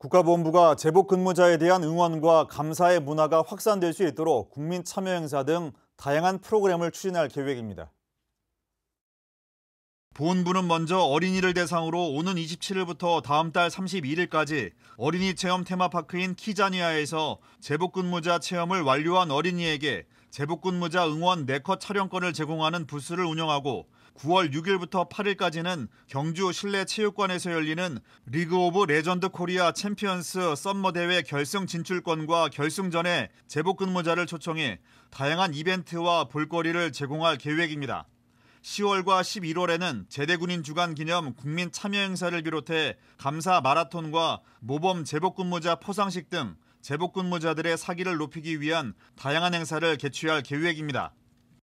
국가보안부가 제복 근무자에 대한 응원과 감사의 문화가 확산될 수 있도록 국민 참여 행사 등 다양한 프로그램을 추진할 계획입니다. 보훈부는 먼저 어린이를 대상으로 오는 27일부터 다음 달 31일까지 어린이 체험 테마파크인 키자니아에서 제복 근무자 체험을 완료한 어린이에게 제복근무자 응원 네컷 촬영권을 제공하는 부스를 운영하고 9월 6일부터 8일까지는 경주 실내 체육관에서 열리는 리그 오브 레전드 코리아 챔피언스 썸머 대회 결승 진출권과 결승전에 제복 근무자를 초청해 다양한 이벤트와 볼거리를 제공할 계획입니다. 10월과 11월에는 제대군인 주간 기념 국민 참여 행사를 비롯해 감사 마라톤과 모범 제복 근무자 포상식 등 제복근무자들의 사기를 높이기 위한 다양한 행사를 개최할 계획입니다.